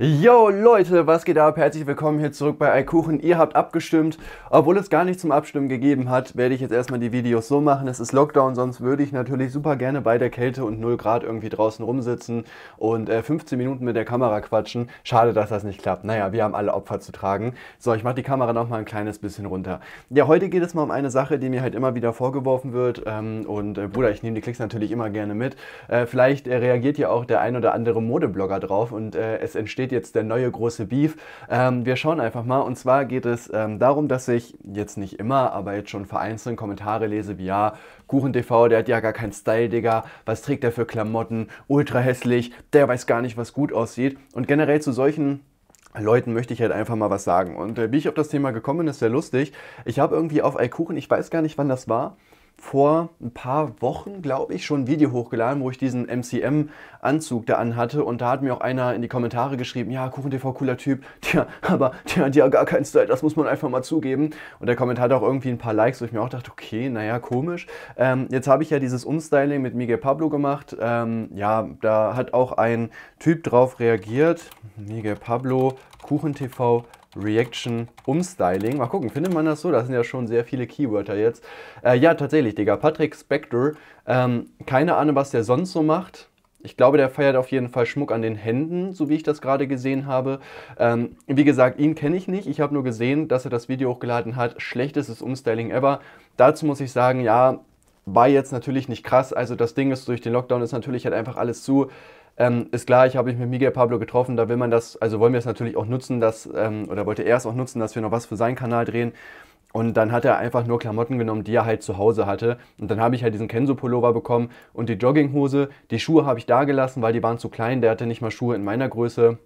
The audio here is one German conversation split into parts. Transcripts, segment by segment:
Yo Leute, was geht ab? Herzlich willkommen hier zurück bei iKuchen. Ihr habt abgestimmt. Obwohl es gar nicht zum Abstimmen gegeben hat, werde ich jetzt erstmal die Videos so machen. Es ist Lockdown, sonst würde ich natürlich super gerne bei der Kälte und 0 Grad irgendwie draußen rumsitzen und äh, 15 Minuten mit der Kamera quatschen. Schade, dass das nicht klappt. Naja, wir haben alle Opfer zu tragen. So, ich mache die Kamera nochmal ein kleines bisschen runter. Ja, heute geht es mal um eine Sache, die mir halt immer wieder vorgeworfen wird. Ähm, und äh, Bruder, ich nehme die Klicks natürlich immer gerne mit. Äh, vielleicht äh, reagiert ja auch der ein oder andere Modeblogger drauf und äh, es entsteht steht jetzt der neue große Beef. Ähm, wir schauen einfach mal. Und zwar geht es ähm, darum, dass ich jetzt nicht immer, aber jetzt schon vereinzelt Kommentare lese wie ja, KuchenTV, der hat ja gar keinen Style, Digga. Was trägt der für Klamotten? Ultra hässlich. Der weiß gar nicht, was gut aussieht. Und generell zu solchen Leuten möchte ich halt einfach mal was sagen. Und äh, wie ich auf das Thema gekommen bin, ist sehr lustig. Ich habe irgendwie auf Eikuchen, ich weiß gar nicht, wann das war, vor ein paar Wochen, glaube ich, schon ein Video hochgeladen, wo ich diesen MCM-Anzug da anhatte. Und da hat mir auch einer in die Kommentare geschrieben, ja, KuchenTV, cooler Typ, tja, aber der hat ja gar keinen Style, das muss man einfach mal zugeben. Und der Kommentar hat auch irgendwie ein paar Likes, wo ich mir auch dachte, okay, naja, komisch. Ähm, jetzt habe ich ja dieses Umstyling mit Miguel Pablo gemacht. Ähm, ja, da hat auch ein Typ drauf reagiert. Miguel Pablo, KuchenTV, Reaction Umstyling. Mal gucken, findet man das so? Das sind ja schon sehr viele Keywörter jetzt. Äh, ja, tatsächlich, Digga. Patrick Spector. Ähm, keine Ahnung, was der sonst so macht. Ich glaube, der feiert auf jeden Fall Schmuck an den Händen, so wie ich das gerade gesehen habe. Ähm, wie gesagt, ihn kenne ich nicht. Ich habe nur gesehen, dass er das Video hochgeladen hat. Schlechtestes Umstyling ever. Dazu muss ich sagen, ja, war jetzt natürlich nicht krass. Also das Ding ist, durch den Lockdown ist natürlich halt einfach alles zu. Ähm, ist klar, ich habe mich mit Miguel Pablo getroffen, da will man das, also wollen wir es natürlich auch nutzen, dass, ähm, oder wollte er es auch nutzen, dass wir noch was für seinen Kanal drehen. Und dann hat er einfach nur Klamotten genommen, die er halt zu Hause hatte. Und dann habe ich halt diesen Kenzo-Pullover bekommen und die Jogginghose. Die Schuhe habe ich da gelassen, weil die waren zu klein. Der hatte nicht mal Schuhe in meiner Größe.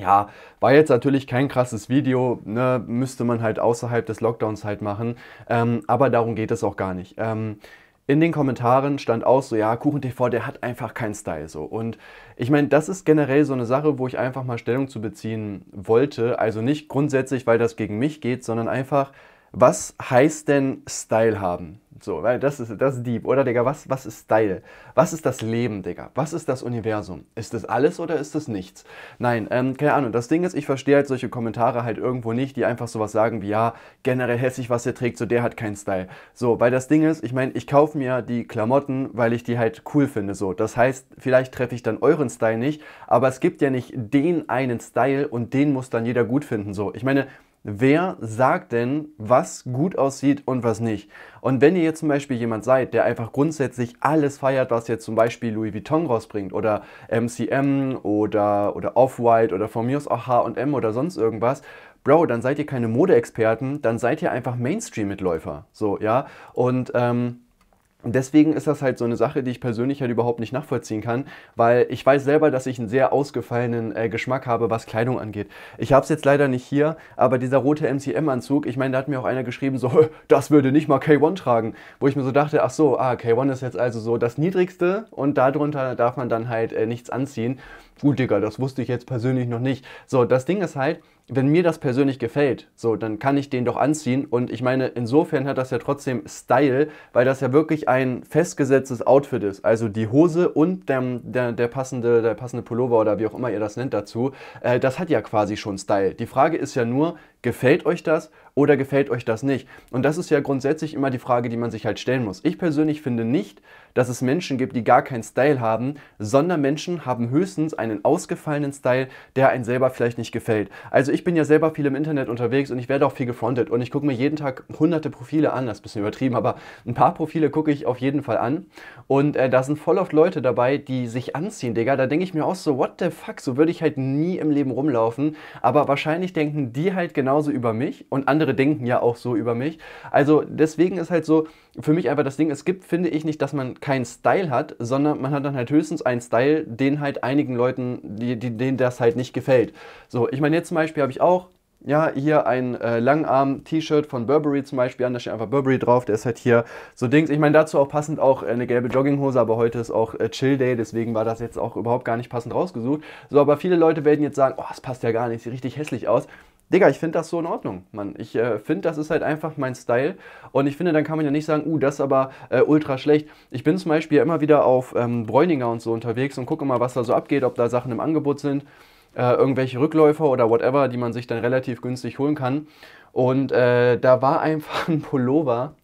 Ja, war jetzt natürlich kein krasses Video, ne? müsste man halt außerhalb des Lockdowns halt machen. Ähm, aber darum geht es auch gar nicht. Ähm, in den Kommentaren stand auch so, ja, KuchenTV, der hat einfach keinen Style so. Und ich meine, das ist generell so eine Sache, wo ich einfach mal Stellung zu beziehen wollte. Also nicht grundsätzlich, weil das gegen mich geht, sondern einfach, was heißt denn Style haben? So, weil das ist das ist Dieb. Oder, Digga, was, was ist Style? Was ist das Leben, Digga? Was ist das Universum? Ist das alles oder ist das nichts? Nein, ähm, keine Ahnung. Das Ding ist, ich verstehe halt solche Kommentare halt irgendwo nicht, die einfach sowas sagen wie, ja, generell hässlich, was der trägt, so der hat keinen Style. So, weil das Ding ist, ich meine, ich kaufe mir die Klamotten, weil ich die halt cool finde. So, das heißt, vielleicht treffe ich dann euren Style nicht, aber es gibt ja nicht den einen Style und den muss dann jeder gut finden. So, ich meine, wer sagt denn, was gut aussieht und was nicht? Und wenn ihr jetzt zum Beispiel jemand seid, der einfach grundsätzlich alles feiert, was jetzt zum Beispiel Louis Vuitton rausbringt oder MCM oder, oder Off-White oder von mir aus auch H&M oder sonst irgendwas, Bro, dann seid ihr keine Modeexperten, dann seid ihr einfach Mainstream-Mitläufer. So, ja. Und, ähm, Deswegen ist das halt so eine Sache, die ich persönlich halt überhaupt nicht nachvollziehen kann, weil ich weiß selber, dass ich einen sehr ausgefallenen äh, Geschmack habe, was Kleidung angeht. Ich habe es jetzt leider nicht hier, aber dieser rote MCM-Anzug, ich meine, da hat mir auch einer geschrieben, so, das würde nicht mal K1 tragen, wo ich mir so dachte, ach so, ah, K1 ist jetzt also so das Niedrigste und darunter darf man dann halt äh, nichts anziehen. Gut, Digga, das wusste ich jetzt persönlich noch nicht. So, das Ding ist halt, wenn mir das persönlich gefällt, so, dann kann ich den doch anziehen. Und ich meine, insofern hat das ja trotzdem Style, weil das ja wirklich ein festgesetztes Outfit ist. Also die Hose und der, der, der passende, der passende Pullover oder wie auch immer ihr das nennt dazu, äh, das hat ja quasi schon Style. Die Frage ist ja nur, Gefällt euch das oder gefällt euch das nicht? Und das ist ja grundsätzlich immer die Frage, die man sich halt stellen muss. Ich persönlich finde nicht, dass es Menschen gibt, die gar keinen Style haben, sondern Menschen haben höchstens einen ausgefallenen Style, der einen selber vielleicht nicht gefällt. Also ich bin ja selber viel im Internet unterwegs und ich werde auch viel gefrontet und ich gucke mir jeden Tag hunderte Profile an, das ist ein bisschen übertrieben, aber ein paar Profile gucke ich auf jeden Fall an und äh, da sind voll oft Leute dabei, die sich anziehen, Digga, da denke ich mir auch so, what the fuck, so würde ich halt nie im Leben rumlaufen, aber wahrscheinlich denken die halt genau genauso über mich und andere denken ja auch so über mich. Also deswegen ist halt so, für mich einfach das Ding, es gibt, finde ich nicht, dass man keinen Style hat, sondern man hat dann halt höchstens einen Style, den halt einigen Leuten, die, die, denen das halt nicht gefällt. So, ich meine, jetzt zum Beispiel habe ich auch ja, hier ein äh, Langarm-T-Shirt von Burberry zum Beispiel an, da steht einfach Burberry drauf, der ist halt hier so Dings. Ich meine, dazu auch passend auch äh, eine gelbe Jogginghose, aber heute ist auch äh, Chill Day, deswegen war das jetzt auch überhaupt gar nicht passend rausgesucht. So, aber viele Leute werden jetzt sagen, oh, das passt ja gar nicht, sieht richtig hässlich aus. Digga, ich finde das so in Ordnung, Mann. Ich äh, finde, das ist halt einfach mein Style. Und ich finde, dann kann man ja nicht sagen, uh, das ist aber äh, ultra schlecht. Ich bin zum Beispiel ja immer wieder auf ähm, Bräuninger und so unterwegs und gucke mal, was da so abgeht, ob da Sachen im Angebot sind, äh, irgendwelche Rückläufer oder whatever, die man sich dann relativ günstig holen kann. Und äh, da war einfach ein Pullover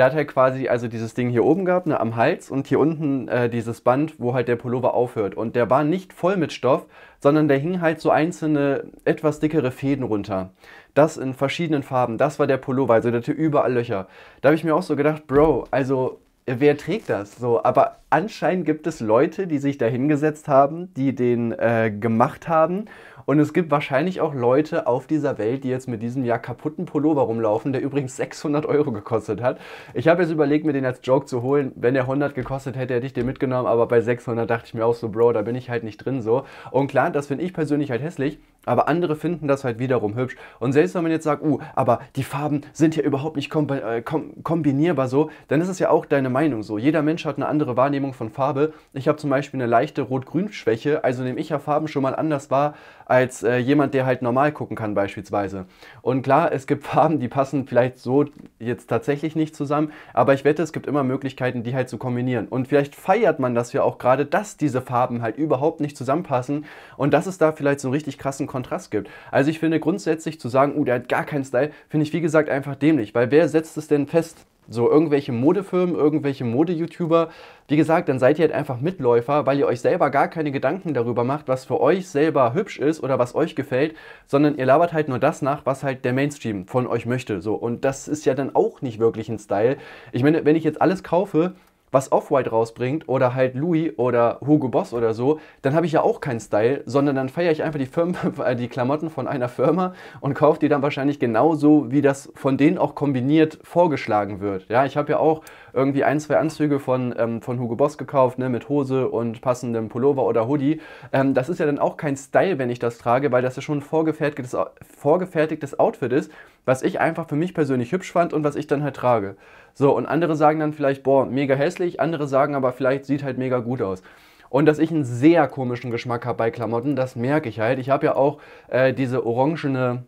der hat halt quasi also dieses Ding hier oben gehabt, ne, am Hals und hier unten äh, dieses Band, wo halt der Pullover aufhört. Und der war nicht voll mit Stoff, sondern der hing halt so einzelne etwas dickere Fäden runter. Das in verschiedenen Farben, das war der Pullover, also der hatte überall Löcher. Da habe ich mir auch so gedacht, Bro, also wer trägt das? So, aber anscheinend gibt es Leute, die sich da hingesetzt haben, die den äh, gemacht haben. Und es gibt wahrscheinlich auch Leute auf dieser Welt, die jetzt mit diesem ja kaputten Pullover rumlaufen, der übrigens 600 Euro gekostet hat. Ich habe jetzt überlegt, mir den als Joke zu holen. Wenn der 100 gekostet hätte, hätte ich den mitgenommen. Aber bei 600 dachte ich mir auch so, Bro, da bin ich halt nicht drin so. Und klar, das finde ich persönlich halt hässlich. Aber andere finden das halt wiederum hübsch. Und selbst wenn man jetzt sagt, uh, aber die Farben sind ja überhaupt nicht kombi äh, kom kombinierbar so, dann ist es ja auch deine Meinung so. Jeder Mensch hat eine andere Wahrnehmung von Farbe. Ich habe zum Beispiel eine leichte Rot-Grün-Schwäche, also nehme ich ja Farben schon mal anders wahr als äh, jemand, der halt normal gucken kann beispielsweise. Und klar, es gibt Farben, die passen vielleicht so jetzt tatsächlich nicht zusammen, aber ich wette, es gibt immer Möglichkeiten, die halt zu kombinieren. Und vielleicht feiert man das ja auch gerade, dass diese Farben halt überhaupt nicht zusammenpassen und dass es da vielleicht so einen richtig krassen Kontrast gibt. Also ich finde grundsätzlich zu sagen, uh, der hat gar keinen Style, finde ich wie gesagt einfach dämlich, weil wer setzt es denn fest? so irgendwelche Modefirmen, irgendwelche Mode-YouTuber. Wie gesagt, dann seid ihr halt einfach Mitläufer, weil ihr euch selber gar keine Gedanken darüber macht, was für euch selber hübsch ist oder was euch gefällt, sondern ihr labert halt nur das nach, was halt der Mainstream von euch möchte. So. Und das ist ja dann auch nicht wirklich ein Style. Ich meine, wenn ich jetzt alles kaufe, was Off-White rausbringt oder halt Louis oder Hugo Boss oder so, dann habe ich ja auch keinen Style, sondern dann feiere ich einfach die, Firmen, äh, die Klamotten von einer Firma und kaufe die dann wahrscheinlich genauso, wie das von denen auch kombiniert vorgeschlagen wird. Ja, ich habe ja auch irgendwie ein, zwei Anzüge von, ähm, von Hugo Boss gekauft, ne, mit Hose und passendem Pullover oder Hoodie. Ähm, das ist ja dann auch kein Style, wenn ich das trage, weil das ja schon ein vorgefertigtes, vorgefertigtes Outfit ist, was ich einfach für mich persönlich hübsch fand und was ich dann halt trage. So, und andere sagen dann vielleicht, boah, mega hässlich, andere sagen aber vielleicht, sieht halt mega gut aus. Und dass ich einen sehr komischen Geschmack habe bei Klamotten, das merke ich halt. Ich habe ja auch äh, diese orangene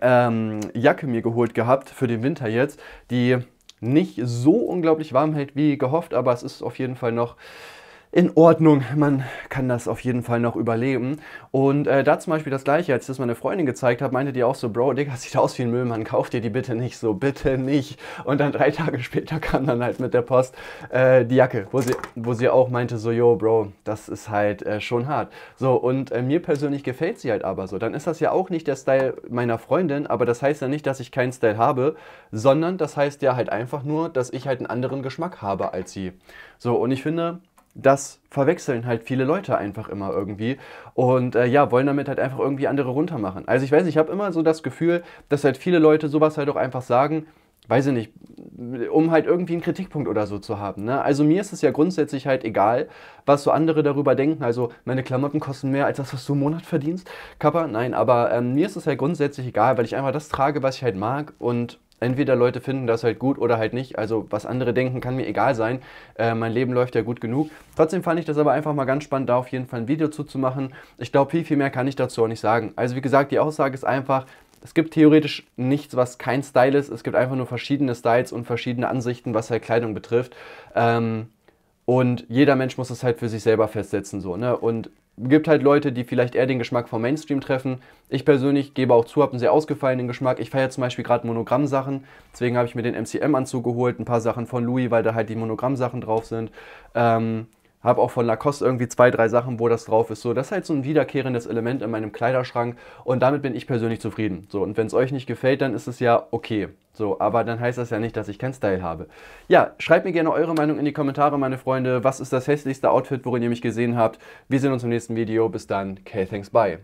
ähm, Jacke mir geholt gehabt für den Winter jetzt, die nicht so unglaublich warm hält wie gehofft, aber es ist auf jeden Fall noch in Ordnung. Man kann das auf jeden Fall noch überleben. Und äh, da zum Beispiel das Gleiche, als ich das meine Freundin gezeigt habe, meinte die auch so, Bro, Digga, sieht aus wie ein Müllmann, kauf dir die bitte nicht so, bitte nicht. Und dann drei Tage später kam dann halt mit der Post äh, die Jacke, wo sie, wo sie auch meinte so, yo, Bro, das ist halt äh, schon hart. So, und äh, mir persönlich gefällt sie halt aber so. Dann ist das ja auch nicht der Style meiner Freundin, aber das heißt ja nicht, dass ich keinen Style habe, sondern das heißt ja halt einfach nur, dass ich halt einen anderen Geschmack habe als sie. So, und ich finde, das verwechseln halt viele Leute einfach immer irgendwie und äh, ja, wollen damit halt einfach irgendwie andere runtermachen. Also ich weiß nicht, ich habe immer so das Gefühl, dass halt viele Leute sowas halt auch einfach sagen, weiß ich nicht, um halt irgendwie einen Kritikpunkt oder so zu haben. Ne? Also mir ist es ja grundsätzlich halt egal, was so andere darüber denken. Also meine Klamotten kosten mehr als das, was du im Monat verdienst. Kappa, nein, aber ähm, mir ist es halt grundsätzlich egal, weil ich einfach das trage, was ich halt mag und entweder Leute finden das halt gut oder halt nicht. Also was andere denken, kann mir egal sein. Äh, mein Leben läuft ja gut genug. Trotzdem fand ich das aber einfach mal ganz spannend, da auf jeden Fall ein Video zuzumachen. Ich glaube, viel, viel mehr kann ich dazu auch nicht sagen. Also wie gesagt, die Aussage ist einfach, es gibt theoretisch nichts, was kein Style ist. Es gibt einfach nur verschiedene Styles und verschiedene Ansichten, was halt Kleidung betrifft. Ähm, und jeder Mensch muss das halt für sich selber festsetzen. So, ne? Und gibt halt Leute, die vielleicht eher den Geschmack vom Mainstream treffen. Ich persönlich gebe auch zu, habe einen sehr ausgefallenen Geschmack. Ich feiere zum Beispiel gerade Monogrammsachen. Deswegen habe ich mir den MCM-Anzug geholt, ein paar Sachen von Louis, weil da halt die Monogrammsachen drauf sind. Ähm, habe auch von Lacoste irgendwie zwei, drei Sachen, wo das drauf ist. So, das ist halt so ein wiederkehrendes Element in meinem Kleiderschrank und damit bin ich persönlich zufrieden. So, und wenn es euch nicht gefällt, dann ist es ja okay. So, aber dann heißt das ja nicht, dass ich keinen Style habe. Ja, schreibt mir gerne eure Meinung in die Kommentare, meine Freunde. Was ist das hässlichste Outfit, worin ihr mich gesehen habt? Wir sehen uns im nächsten Video. Bis dann. Okay, thanks, bye.